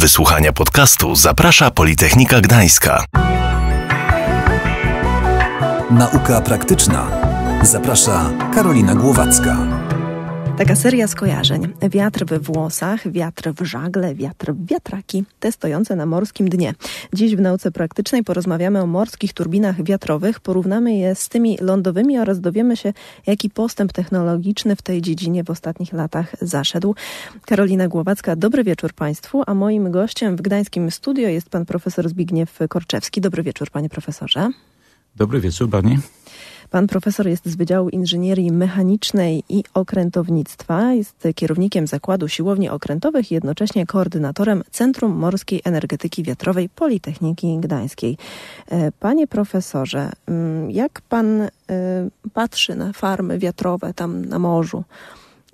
wysłuchania podcastu zaprasza Politechnika Gdańska. Nauka praktyczna. Zaprasza Karolina Głowacka. Taka seria skojarzeń. Wiatr we włosach, wiatr w żagle, wiatr w wiatraki, te stojące na morskim dnie. Dziś w nauce praktycznej porozmawiamy o morskich turbinach wiatrowych, porównamy je z tymi lądowymi oraz dowiemy się, jaki postęp technologiczny w tej dziedzinie w ostatnich latach zaszedł. Karolina Głowacka, dobry wieczór Państwu, a moim gościem w gdańskim studio jest pan profesor Zbigniew Korczewski. Dobry wieczór, panie profesorze. Dobry wieczór, pani. Pan profesor jest z Wydziału Inżynierii Mechanicznej i Okrętownictwa. Jest kierownikiem Zakładu Siłowni Okrętowych i jednocześnie koordynatorem Centrum Morskiej Energetyki Wiatrowej Politechniki Gdańskiej. E, panie profesorze, mm, jak pan e, patrzy na farmy wiatrowe tam na morzu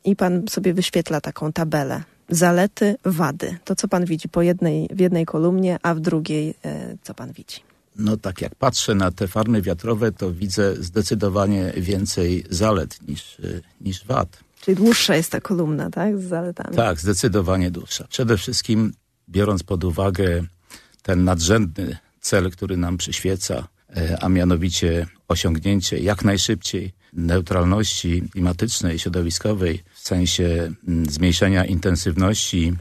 i pan sobie wyświetla taką tabelę? Zalety, wady. To, co pan widzi po jednej, w jednej kolumnie, a w drugiej, e, co pan widzi? no tak jak patrzę na te farmy wiatrowe, to widzę zdecydowanie więcej zalet niż, y, niż wad. Czyli dłuższa jest ta kolumna, tak? Z zaletami. Tak, zdecydowanie dłuższa. Przede wszystkim biorąc pod uwagę ten nadrzędny cel, który nam przyświeca, e, a mianowicie osiągnięcie jak najszybciej neutralności klimatycznej, środowiskowej w sensie mm, zmniejszenia intensywności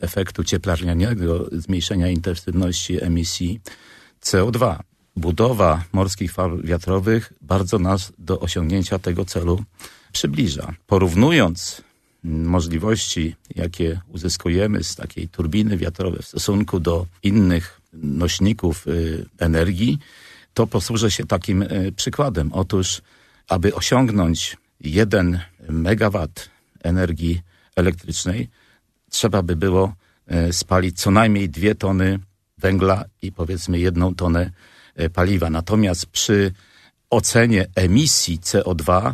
efektu cieplarnianego, zmniejszenia intensywności emisji CO2. Budowa morskich fal wiatrowych bardzo nas do osiągnięcia tego celu przybliża. Porównując możliwości, jakie uzyskujemy z takiej turbiny wiatrowej w stosunku do innych nośników y, energii, to posłużę się takim y, przykładem. Otóż, aby osiągnąć 1 MW energii elektrycznej, trzeba by było y, spalić co najmniej 2 tony węgla i powiedzmy jedną tonę e, paliwa. Natomiast przy ocenie emisji CO2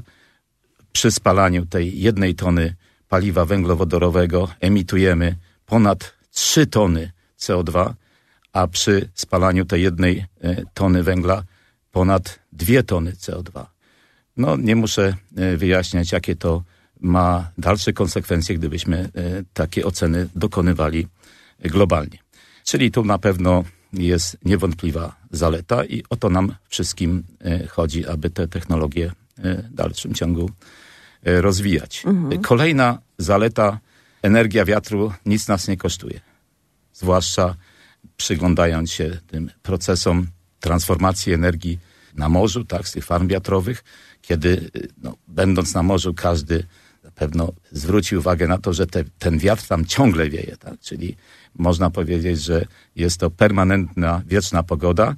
przy spalaniu tej jednej tony paliwa węglowodorowego emitujemy ponad 3 tony CO2, a przy spalaniu tej jednej e, tony węgla ponad 2 tony CO2. No nie muszę e, wyjaśniać, jakie to ma dalsze konsekwencje, gdybyśmy takie oceny dokonywali globalnie. Czyli tu na pewno jest niewątpliwa zaleta i o to nam wszystkim e, chodzi, aby te technologie e, w dalszym ciągu e, rozwijać. Mhm. Kolejna zaleta, energia wiatru nic nas nie kosztuje. Zwłaszcza przyglądając się tym procesom transformacji energii na morzu, tak, z tych farm wiatrowych, kiedy no, będąc na morzu każdy na pewno zwróci uwagę na to, że te, ten wiatr tam ciągle wieje, tak? czyli można powiedzieć, że jest to permanentna, wieczna pogoda.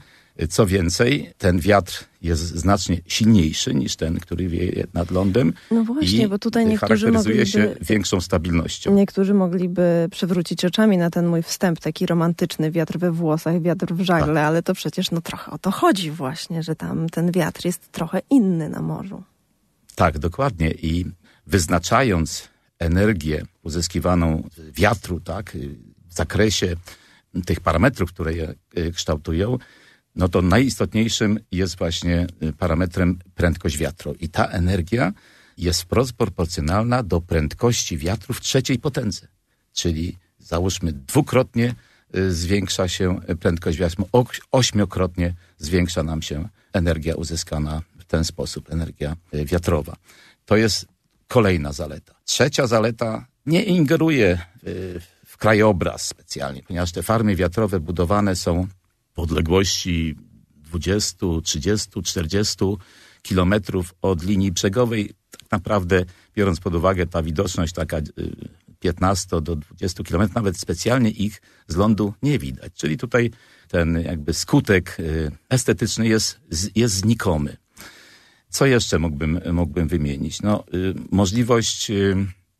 Co więcej, ten wiatr jest znacznie silniejszy niż ten, który wieje nad lądem. No właśnie, i bo tutaj niektórzy mogliby, się większą stabilnością. Niektórzy mogliby przewrócić oczami na ten mój wstęp, taki romantyczny wiatr we włosach, wiatr w żagle, tak. ale to przecież no trochę o to chodzi właśnie, że tam ten wiatr jest trochę inny na morzu. Tak, dokładnie i wyznaczając energię uzyskiwaną wiatru, tak, zakresie tych parametrów, które je y, kształtują, no to najistotniejszym jest właśnie y, parametrem prędkość wiatru. I ta energia jest wprost proporcjonalna do prędkości wiatru w trzeciej potędze. Czyli załóżmy dwukrotnie y, zwiększa się prędkość wiatru, ośmiokrotnie zwiększa nam się energia uzyskana w ten sposób, energia wiatrowa. To jest kolejna zaleta. Trzecia zaleta nie ingeruje w krajobraz specjalnie, ponieważ te farmy wiatrowe budowane są w odległości 20, 30, 40 kilometrów od linii brzegowej. Tak naprawdę, biorąc pod uwagę ta widoczność taka 15 y, do 20 kilometrów, nawet specjalnie ich z lądu nie widać. Czyli tutaj ten jakby skutek y, estetyczny jest, jest znikomy. Co jeszcze mógłbym, mógłbym wymienić? No, y, możliwość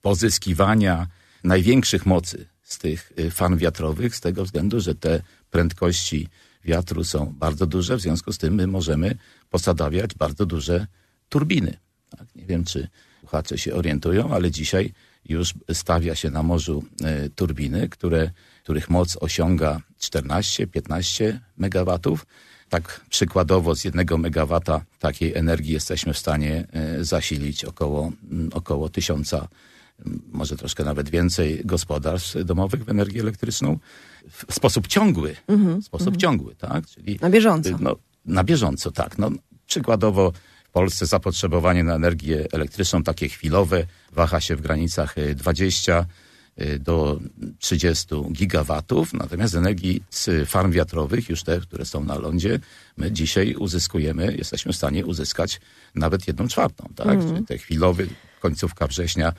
pozyskiwania największych mocy z tych y, fan wiatrowych z tego względu, że te prędkości wiatru są bardzo duże, w związku z tym my możemy posadawiać bardzo duże turbiny. Tak? Nie wiem, czy słuchacze się orientują, ale dzisiaj już stawia się na morzu y, turbiny, które, których moc osiąga 14-15 MW. Tak przykładowo z jednego megawata takiej energii jesteśmy w stanie y, zasilić około, mm, około 1000 MW może troszkę nawet więcej gospodarstw domowych w energię elektryczną w sposób ciągły. Mm -hmm. sposób mm -hmm. ciągły, tak? Czyli, na bieżąco. Y, no, na bieżąco, tak. No, przykładowo w Polsce zapotrzebowanie na energię elektryczną takie chwilowe waha się w granicach 20 y, y, do 30 gigawatów, natomiast energii z farm wiatrowych, już te, które są na lądzie, my dzisiaj uzyskujemy, jesteśmy w stanie uzyskać nawet jedną czwartą, tak? Mm. Czyli te chwilowe końcówka września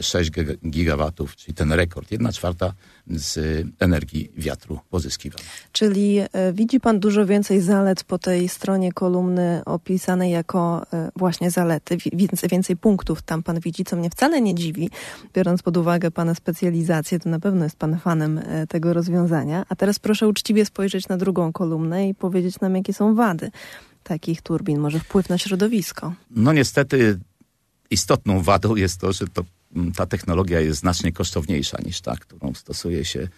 6 gigawatów, czyli ten rekord, 1 czwarta z energii wiatru pozyskiwana. Czyli e, widzi Pan dużo więcej zalet po tej stronie kolumny opisanej jako e, właśnie zalety, więcej, więcej punktów tam Pan widzi, co mnie wcale nie dziwi, biorąc pod uwagę Pana specjalizację, to na pewno jest Pan fanem e, tego rozwiązania. A teraz proszę uczciwie spojrzeć na drugą kolumnę i powiedzieć nam, jakie są wady takich turbin, może wpływ na środowisko. No niestety istotną wadą jest to, że to, mm, ta technologia jest znacznie kosztowniejsza niż ta, którą stosuje się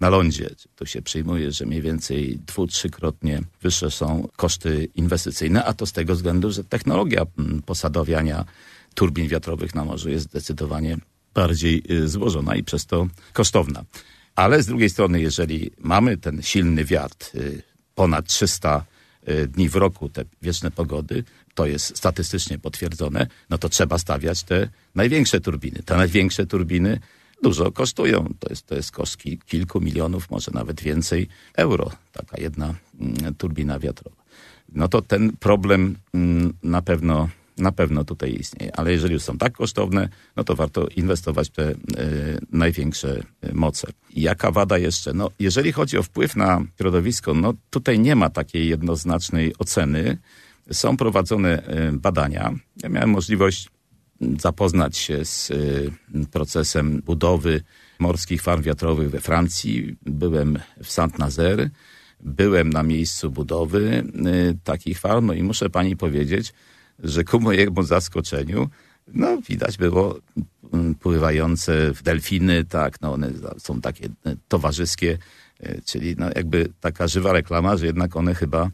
na lądzie. Tu się przyjmuje, że mniej więcej dwu, trzykrotnie wyższe są koszty inwestycyjne, a to z tego względu, że technologia mm, posadowiania turbin wiatrowych na morzu jest zdecydowanie bardziej y, złożona i przez to kosztowna. Ale z drugiej strony, jeżeli mamy ten silny wiatr, y, ponad 300 Y, dni w roku, te wieczne pogody, to jest statystycznie potwierdzone, no to trzeba stawiać te największe turbiny. Te największe turbiny dużo kosztują. To jest, to jest koszt kilku milionów, może nawet więcej euro, taka jedna mm, turbina wiatrowa. No to ten problem mm, na pewno na pewno tutaj istnieje, ale jeżeli już są tak kosztowne, no to warto inwestować w te y, największe e, moce. Jaka wada jeszcze? No, jeżeli chodzi o wpływ na środowisko, no tutaj nie ma takiej jednoznacznej oceny. Są prowadzone e, badania. Ja miałem możliwość zapoznać się z procesem budowy morskich farm wiatrowych we Francji. Byłem w Saint-Nazaire, byłem na miejscu budowy takich farm no i muszę pani powiedzieć, że ku mojemu zaskoczeniu no, widać było mm, pływające w delfiny, tak, no one są takie e, towarzyskie, e, czyli no jakby taka żywa reklama, że jednak one chyba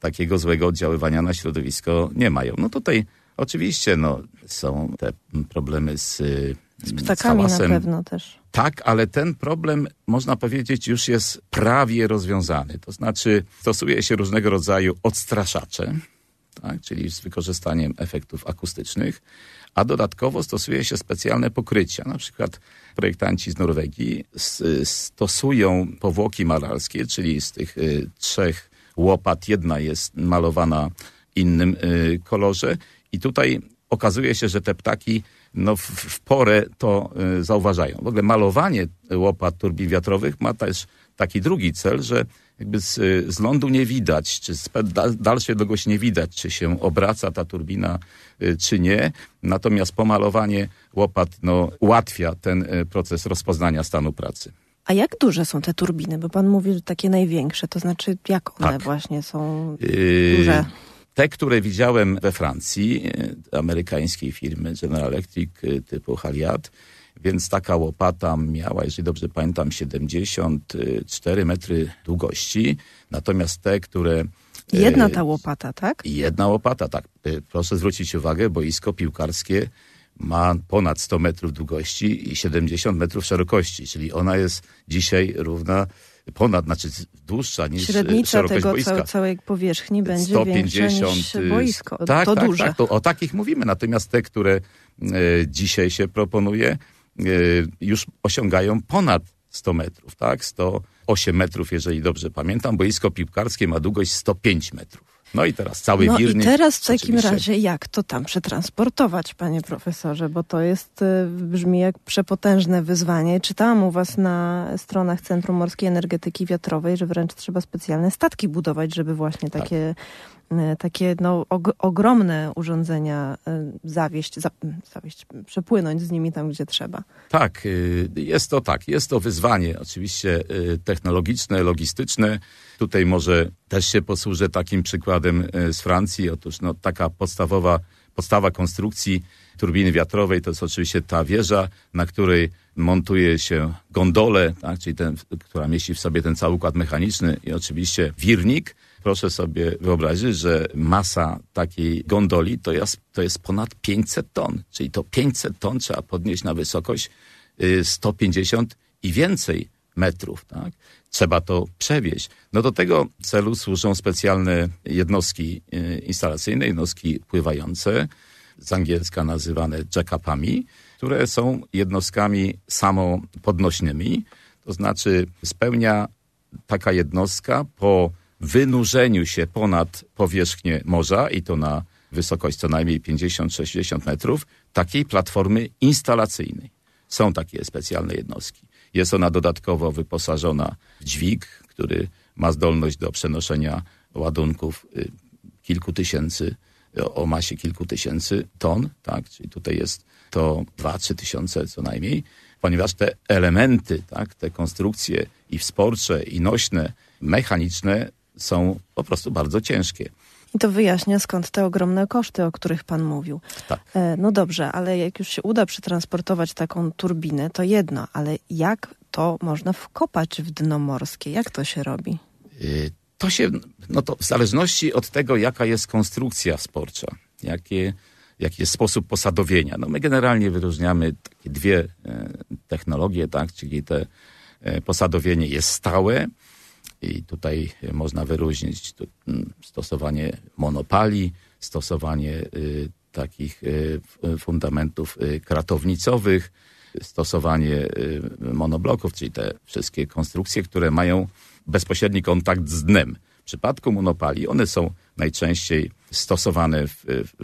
takiego złego oddziaływania na środowisko nie mają. No tutaj oczywiście no, są te mm, problemy y, z z ptakami z na pewno też. Tak, ale ten problem, można powiedzieć, już jest prawie rozwiązany. To znaczy, stosuje się różnego rodzaju odstraszacze, tak? czyli z wykorzystaniem efektów akustycznych, a dodatkowo stosuje się specjalne pokrycia. Na przykład projektanci z Norwegii stosują powłoki malarskie, czyli z tych y, trzech łopat jedna jest malowana innym y, kolorze i tutaj okazuje się, że te ptaki no, w, w porę to y, zauważają. W ogóle malowanie łopat turbin wiatrowych ma też taki drugi cel, że jakby z, z lądu nie widać, czy z dalszej odległości nie widać, czy się obraca ta turbina, y, czy nie. Natomiast pomalowanie łopat no, ułatwia ten y, proces rozpoznania stanu pracy. A jak duże są te turbiny? Bo pan mówił, że takie największe, to znaczy jak one tak. właśnie są y, duże? Te, które widziałem we Francji, amerykańskiej firmy General Electric typu Haliad. Więc taka łopata miała, jeżeli dobrze pamiętam, 74 metry długości. Natomiast te, które e, Jedna ta łopata, tak? Jedna łopata, tak. E, proszę zwrócić uwagę, boisko piłkarskie ma ponad 100 metrów długości i 70 metrów szerokości, czyli ona jest dzisiaj równa ponad, znaczy dłuższa niż Średnica szerokość tego boiska. Całej, całej powierzchni będzie 150, większa niż e, boisko. Tak, to tak, duże. Tak, to o takich mówimy. Natomiast te, które dzisiaj się proponuje, Y, już osiągają ponad 100 metrów, tak? 108 metrów, jeżeli dobrze pamiętam. Boisko piłkarskie ma długość 105 metrów. No i teraz cały no wirnik. No i teraz w takim razie jak to tam przetransportować, panie profesorze, bo to jest, y, brzmi jak przepotężne wyzwanie. Czytałam u was na stronach Centrum Morskiej Energetyki Wiatrowej, że wręcz trzeba specjalne statki budować, żeby właśnie tak. takie E, takie no, og ogromne urządzenia e, zawieść, za zawieść, przepłynąć z nimi tam, gdzie trzeba. Tak, e, jest to tak, jest to wyzwanie oczywiście technologiczne, logistyczne. Tutaj może też się posłużę takim przykładem z Francji. Otóż no, taka podstawowa podstawa konstrukcji turbiny wiatrowej to jest oczywiście ta wieża, na której montuje się gondole, tak, czyli ten, która mieści w sobie ten cały układ mechaniczny i oczywiście wirnik proszę sobie wyobrazić, że masa takiej gondoli to jest, to jest ponad 500 ton. Czyli to 500 ton trzeba podnieść na wysokość 150 y, i więcej metrów. Tak? Trzeba to przewieźć. No do tego celu służą specjalne jednostki y, instalacyjne, jednostki pływające, z angielska nazywane jackupami, które są jednostkami samopodnośnymi. To znaczy spełnia taka jednostka po wynurzeniu się ponad powierzchnię morza i to na wysokość co najmniej 50-60 metrów, takiej platformy instalacyjnej. Są takie specjalne jednostki. Jest ona dodatkowo wyposażona w dźwig, który ma zdolność do przenoszenia ładunków y, kilku tysięcy, y, o masie kilku tysięcy ton, tak? czyli tutaj jest to 2-3 tysiące co najmniej, ponieważ te elementy, tak? te konstrukcje i wsporcze, i nośne, mechaniczne są po prostu bardzo ciężkie. I to wyjaśnia skąd te ogromne koszty, o których Pan mówił. Tak. E, no dobrze, ale jak już się uda przetransportować taką turbinę, to jedno, ale jak to można wkopać w dno morskie? Jak to się robi? Y, to się, no to w zależności od tego, jaka jest konstrukcja sporcza, jaki jaki jest sposób posadowienia. No my generalnie wyróżniamy takie dwie e, technologie, tak, czyli te e, posadowienie jest stałe, i tutaj można wyróżnić mm, stosowanie monopali, stosowanie y, takich y, fundamentów y, kratownicowych, stosowanie monobloków, czyli te wszystkie konstrukcje, które mają bezpośredni kontakt z dnem. W przypadku monopali one są najczęściej stosowane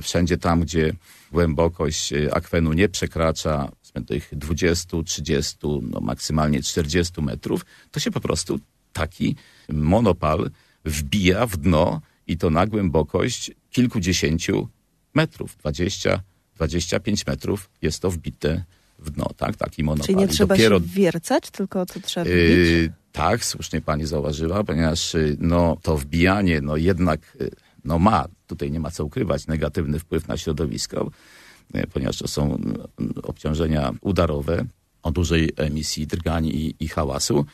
wszędzie tam, gdzie głębokość akwenu nie przekracza tych 20, 30, no maksymalnie 40 metrów, to się po prostu taki monopal wbija w dno i to na głębokość kilkudziesięciu metrów, 20, 25 metrów jest to wbite w dno, tak? Taki monopal. Czyli nie trzeba Dopiero... się wiercać, tylko to trzeba yy, wbić? Yy, tak, słusznie pani zauważyła, ponieważ yy, no, to wbijanie no, jednak yy, no, ma, tutaj nie ma co ukrywać, negatywny wpływ na środowisko, ponieważ to są mm, obciążenia udarowe o dużej emisji drgań i, i hałasu.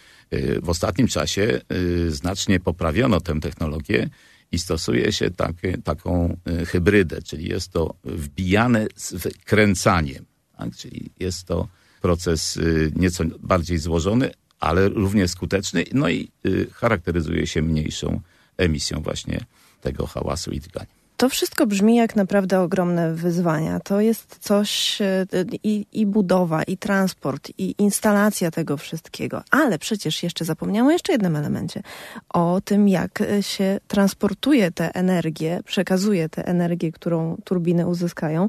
W ostatnim czasie y, znacznie poprawiono tę technologię i stosuje się tak, taką y, hybrydę, czyli jest to wbijane z wkręcaniem, tak? czyli jest to proces y, nieco bardziej złożony, ale równie skuteczny, no i charakteryzuje się mniejszą emisją właśnie tego hałasu i tykania. To wszystko brzmi jak naprawdę ogromne wyzwania. To jest coś e, i, i, budowa, i transport, i instalacja tego wszystkiego. Ale przecież jeszcze zapomniałam o jeszcze jednym elemencie. O tym, jak e, się transportuje tę energię, przekazuje tę energię, którą turbiny uzyskają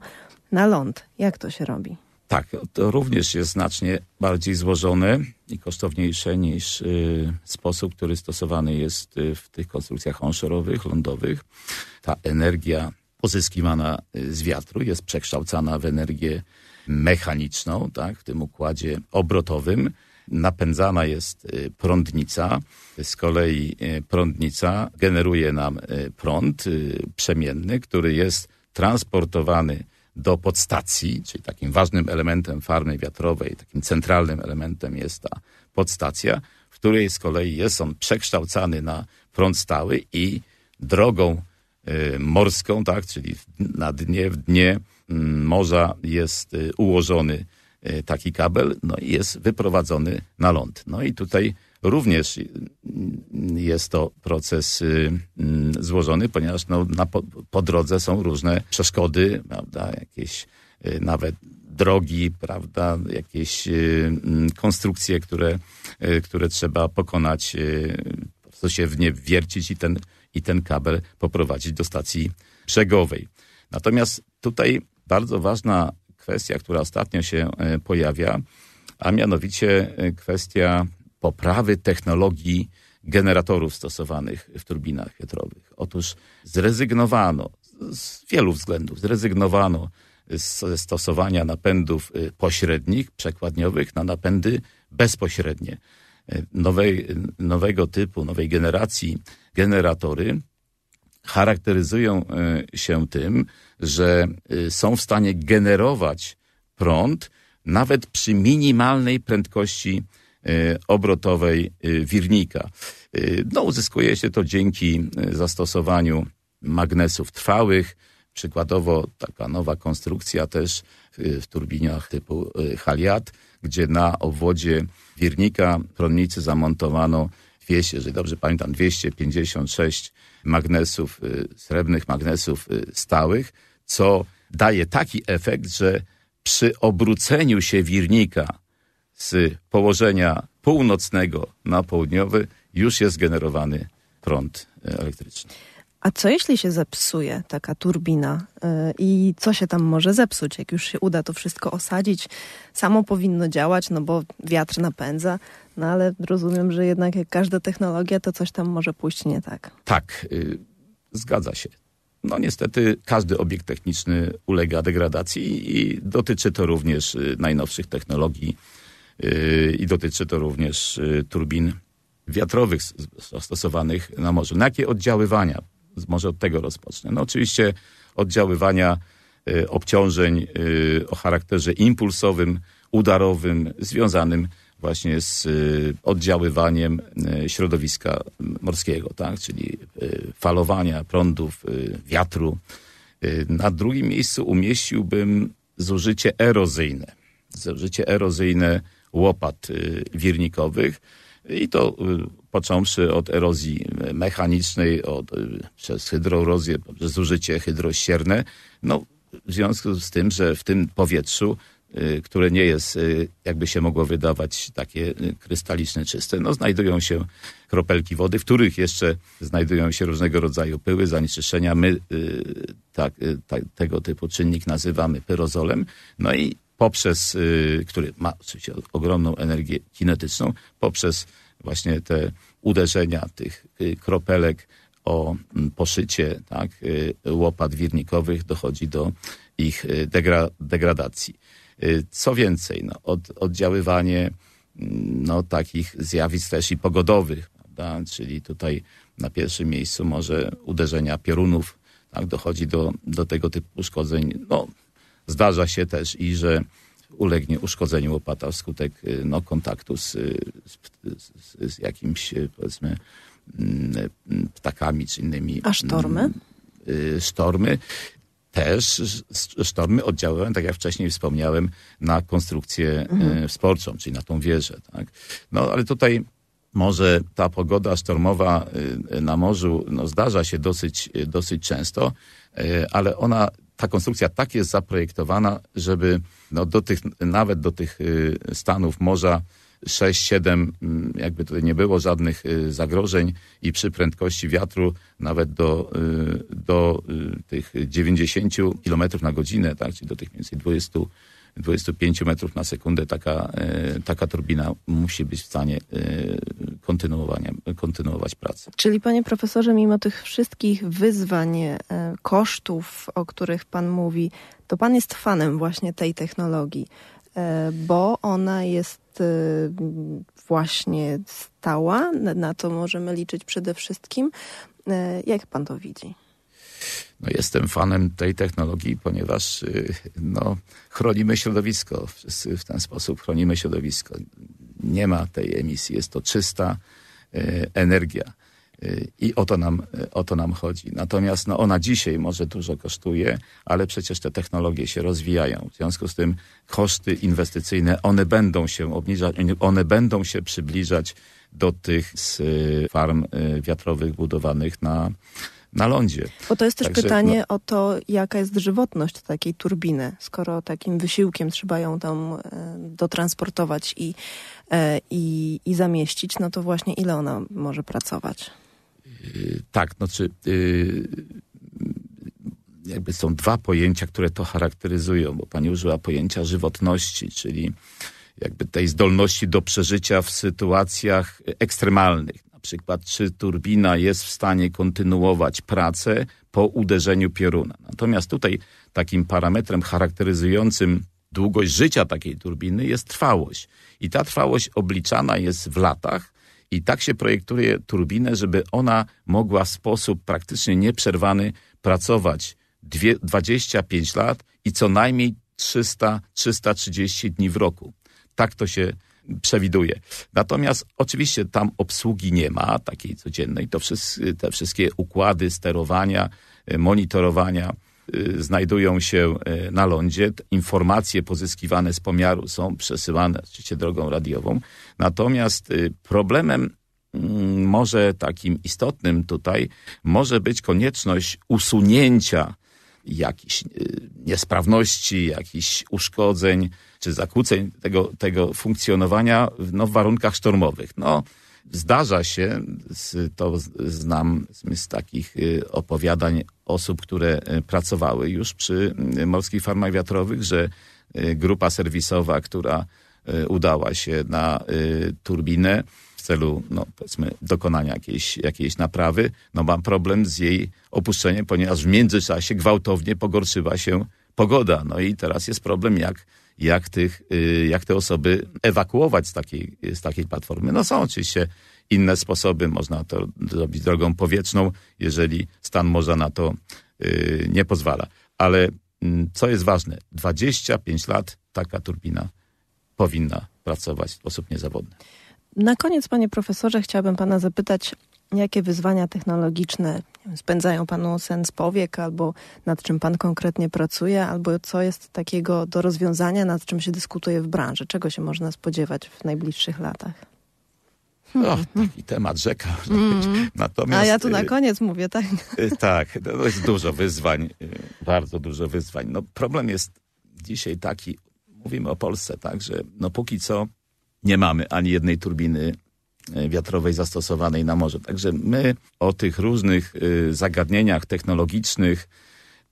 na ląd. Jak to się robi? Tak, to również jest znacznie bardziej złożone i kosztowniejsze niż y, sposób, który stosowany jest y, w tych konstrukcjach onshore'owych, lądowych. Ta energia pozyskiwana y, z wiatru jest przekształcana w energię mechaniczną, tak, w tym układzie obrotowym. Napędzana jest y, prądnica. Z kolei prądnica generuje nam prąd przemienny, który jest transportowany do podstacji, czyli takim ważnym elementem farmy wiatrowej, takim centralnym elementem jest ta podstacja, w której z kolei jest on przekształcany na prąd stały i drogą y, morską, tak, czyli na dnie, w dnie mm, morza jest y, ułożony y, taki kabel, no i jest wyprowadzony na ląd. No i tutaj również jest to proces y, mm, złożony, ponieważ no, na, po, po drodze są różne przeszkody, prawda, jakieś y, nawet drogi, prawda, jakieś y, mm, konstrukcje, które, które trzeba pokonać, po prostu się w nie wiercić i ten, i ten kabel poprowadzić do stacji brzegowej. Natomiast tutaj bardzo ważna kwestia, która ostatnio się pojawia, a mianowicie kwestia poprawy technologii generatorów stosowanych w turbinach wiatrowych. Otóż zrezygnowano z wielu względów, zrezygnowano z stosowania napędów y, pośrednich, przekładniowych na napędy bezpośrednie. Y, nowej, y, nowego typu, nowej generacji generatory charakteryzują się tym, że są w stanie generować prąd nawet przy minimalnej prędkości E, obrotowej e, wirnika. E, no, uzyskuje się to dzięki zastosowaniu magnesów trwałych. Przykładowo taka nowa konstrukcja też w turbinach typu Haliat, gdzie na obwodzie wirnika prądnicy zamontowano 200, jeżeli dobrze pamiętam, 256 magnesów, srebrnych magnesów stałych, co daje taki efekt, że przy obróceniu się wirnika z położenia północnego na południowy już jest generowany prąd e, elektryczny. A co jeśli się zepsuje taka turbina e, i co się tam może zepsuć? Jak już się uda to wszystko osadzić, samo powinno działać, no bo wiatr napędza, no ale rozumiem, że jednak jak każda technologia, to coś tam może pójść nie tak. Tak, yy, zgadza się. No niestety każdy obiekt techniczny ulega degradacji i dotyczy to również y, najnowszych technologii Y, i dotyczy to również y, turbin wiatrowych stosowanych na morzu. Na jakie oddziaływania? Może od tego rozpocznę. No oczywiście oddziaływania y, obciążeń o charakterze impulsowym, udarowym, związanym właśnie z oddziaływaniem środowiska morskiego, tak? czyli falowania prądów, wiatru. Na drugim miejscu umieściłbym zużycie erozyjne. Zużycie erozyjne łopat y, wirnikowych. I to y, począwszy od erozji mechanicznej, od, y, przez hydroerozję, przez zużycie hydrościerne, No, w związku z tym, że w tym powietrzu, które nie jest, jakby się mogło wydawać, takie krystaliczne, czyste, no, znajdują się kropelki wody, w których jeszcze znajdują się różnego rodzaju pyły, zanieczyszczenia. My tak, tak, tego typu czynnik nazywamy pyrozolem. No i poprzez, y, który ma oczywiście ogromną energię kinetyczną, poprzez właśnie te uderzenia tych y, kropelek o mm, poszycie tak, y, łopat wirnikowych dochodzi do ich degra degradacji. Co więcej, no, od, oddziaływanie mm, no, takich zjawisk też i pogodowych, prawda? czyli tutaj na pierwszym miejscu może uderzenia piorunów, tak, dochodzi do, do tego typu uszkodzeń. No, Zdarza się też i że ulegnie uszkodzeniu łopata wskutek y, no, kontaktu z, y, z, z, z jakimś, y, powiedzmy, mm, ptakami czy innymi. A sztormy? Mm, sztormy. Też sztormy oddziaływają, tak jak wcześniej wspomniałem, na konstrukcję mhm. sporczą, czyli na tą wieżę. Tak? No ale tutaj może ta pogoda sztormowa na morzu no, zdarza się dosyć, dosyć często, ale ona ta konstrukcja tak jest zaprojektowana, żeby no, do tych, nawet do tych y, stanów morza 6-7, mm, jakby tutaj nie było żadnych y, zagrożeń i przy prędkości wiatru nawet do, y, do tych 90 km na godzinę, tak, czyli do tych mniej więcej 20 25 metrów na sekundę taka, taka turbina musi być w stanie kontynuowania, kontynuować pracę. Czyli panie profesorze, mimo tych wszystkich wyzwań, e, kosztów, o których pan mówi, to pan jest fanem właśnie tej technologii, e, bo ona jest e, właśnie stała, na to możemy liczyć przede wszystkim. Jak pan to widzi? No, jestem fanem tej technologii, ponieważ no, chronimy środowisko. Wszyscy w ten sposób chronimy środowisko nie ma tej emisji. Jest to czysta e, energia. E, I o to, nam, e, o to nam chodzi. Natomiast no, ona dzisiaj może dużo kosztuje, ale przecież te technologie się rozwijają. W związku z tym koszty inwestycyjne, one będą się obniżać, one będą się przybliżać do tych z farm wiatrowych budowanych na, na lądzie. Bo to jest też Także, pytanie no... o to, jaka jest żywotność takiej turbiny, skoro takim wysiłkiem trzeba ją tam e, dotransportować i, e, i, i zamieścić, no to właśnie ile ona może pracować? Y, tak, znaczy... jakby są dwa pojęcia, które to charakteryzują, bo pani użyła pojęcia żywotności, czyli jakby tej zdolności do przeżycia w sytuacjach y, ekstremalnych przykład czy turbina jest w stanie kontynuować pracę po uderzeniu pioruna. Natomiast tutaj takim parametrem charakteryzującym długość życia takiej turbiny jest trwałość. I ta trwałość obliczana jest w latach i tak się projektuje turbinę, żeby ona mogła w sposób praktycznie nieprzerwany pracować 25 lat i co najmniej 300-330 dni w roku. Tak to się przewiduje. Natomiast oczywiście tam obsługi nie ma, takiej codziennej. To wszyscy, te wszystkie układy sterowania, y, monitorowania y, znajdują się y, na lądzie. Informacje pozyskiwane z pomiaru są przesyłane oczywiście drogą radiową. Natomiast problemem mm, może takim istotnym tutaj może być konieczność usunięcia jakichś y, niesprawności, jakichś uszkodzeń czy zakłóceń tego, tego funkcjonowania no, w warunkach sztormowych. No, zdarza się, to znam z takich y, opowiadań osób, które y, pracowały już przy morskich farmach wiatrowych, że grupa serwisowa, która udała się na turbinę, w celu, no, powiedzmy, dokonania jakiejś, jakiejś naprawy, no mam problem z jej opuszczeniem, ponieważ w międzyczasie gwałtownie pogorszyła się pogoda. No i teraz jest problem, jak, jak, tych, y, jak te osoby ewakuować z takiej, z takiej platformy. No są oczywiście inne sposoby, można to zrobić drogą powietrzną, jeżeli stan morza na to y, nie pozwala. Ale mm, co jest ważne, 25 lat taka turbina powinna pracować w sposób niezawodny. Na koniec, panie profesorze, chciałabym pana zapytać, jakie wyzwania technologiczne spędzają panu sens powiek, albo nad czym pan konkretnie pracuje, albo co jest takiego do rozwiązania, nad czym się dyskutuje w branży, czego się można spodziewać w najbliższych latach? O, taki temat rzeka. Mm. Mm-hmm. Natomiast, A ja tu na y, koniec mówię, tak? Y, tak, to jest dużo wyzwań, y, bardzo dużo wyzwań. No, problem jest dzisiaj taki, mówimy o Polsce, tak, że no póki co nie mamy ani jednej turbiny e, wiatrowej zastosowanej na morze. Także my o tych różnych e, zagadnieniach technologicznych,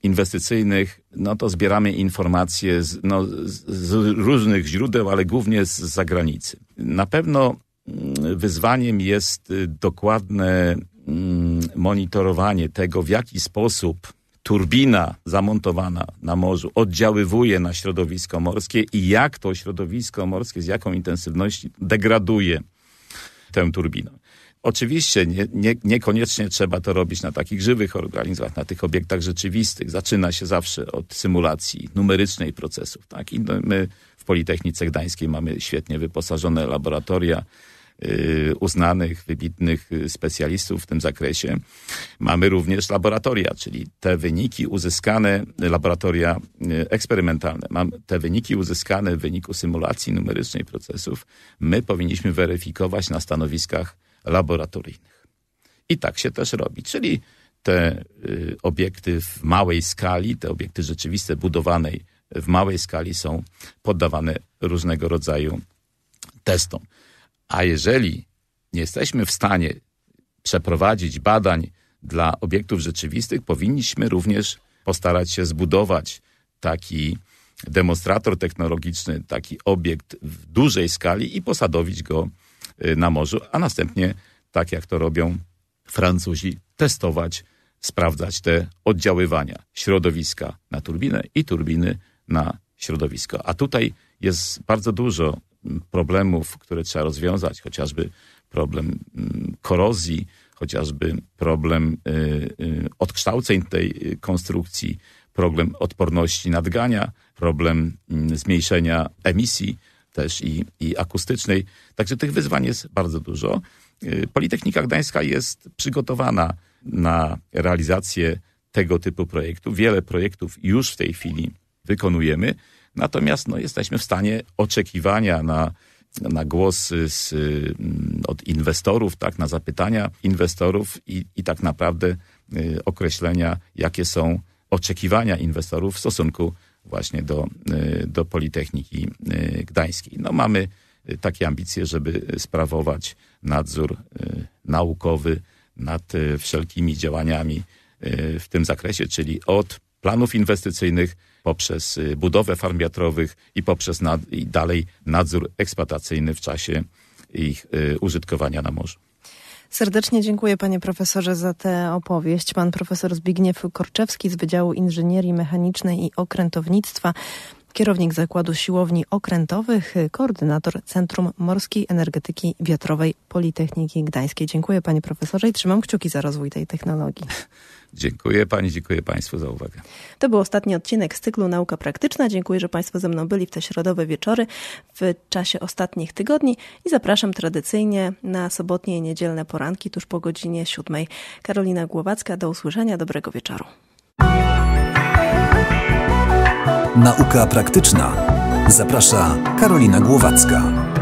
inwestycyjnych, no to zbieramy informacje z, no, z różnych źródeł, ale głównie z zagranicy. Na pewno mm, wyzwaniem jest y, dokładne mm, monitorowanie tego, w jaki sposób turbina zamontowana na morzu oddziaływuje na środowisko morskie i jak to środowisko morskie, z jaką intensywnością degraduje tę turbinę. Oczywiście nie, nie, niekoniecznie trzeba to robić na takich żywych organizmach, na tych obiektach rzeczywistych. Zaczyna się zawsze od symulacji numerycznej procesów. Tak? I my w Politechnice Gdańskiej mamy świetnie wyposażone laboratoria Y, uznanych, wybitnych y, specjalistów w tym zakresie. Mamy również laboratoria, czyli te wyniki uzyskane, laboratoria y, eksperymentalne, mam te wyniki uzyskane w wyniku symulacji numerycznej procesów, my powinniśmy weryfikować na stanowiskach laboratoryjnych. I tak się też robi, czyli te obiekty w małej skali, te obiekty rzeczywiste budowanej w małej skali są poddawane różnego rodzaju testom. A jeżeli nie jesteśmy w stanie przeprowadzić badań dla obiektów rzeczywistych, powinniśmy również postarać się zbudować taki demonstrator technologiczny, taki obiekt w dużej skali i posadowić go y, na morzu, a następnie, tak jak to robią Francuzi, testować, sprawdzać te oddziaływania środowiska na turbinę i turbiny na środowisko. A tutaj jest bardzo dużo problemów, które trzeba rozwiązać, chociażby problem mm, korozji, chociażby problem y, y, odkształceń tej y, konstrukcji, problem odporności nadgania, problem mm, zmniejszenia emisji też i, i akustycznej. Także tych wyzwań jest bardzo dużo. Politechnika Gdańska jest przygotowana na realizację tego typu projektu. Wiele projektów już w tej chwili wykonujemy. Natomiast no, jesteśmy w stanie oczekiwania na, na głosy z, mm, od inwestorów, tak, na zapytania inwestorów i, i tak naprawdę y, określenia, jakie są oczekiwania inwestorów w stosunku właśnie do, y, do Politechniki y, Gdańskiej. No, mamy y, takie ambicje, żeby sprawować nadzór y, naukowy nad wszelkimi działaniami w tym zakresie, czyli od planów inwestycyjnych poprzez y, budowę farm wiatrowych i poprzez nad, i dalej nadzór eksploatacyjny w czasie ich y, użytkowania na morzu. Serdecznie dziękuję panie profesorze za tę opowieść. Pan profesor Zbigniew Korczewski z Wydziału Inżynierii Mechanicznej i Okrętownictwa, kierownik Zakładu Siłowni Okrętowych, koordynator Centrum Morskiej Energetyki Wiatrowej Politechniki Gdańskiej. Dziękuję panie profesorze i trzymam kciuki za rozwój tej technologii. Dziękuję pani, dziękuję państwu za uwagę. To był ostatni odcinek z cyklu Nauka Praktyczna. Dziękuję, że państwo ze mną byli w te środowe wieczory w czasie ostatnich tygodni i zapraszam tradycyjnie na sobotnie i niedzielne poranki tuż po godzinie siódmej. Karolina Głowacka, do usłyszenia, dobrego wieczoru. Nauka praktyczna. Zaprasza Karolina Głowacka.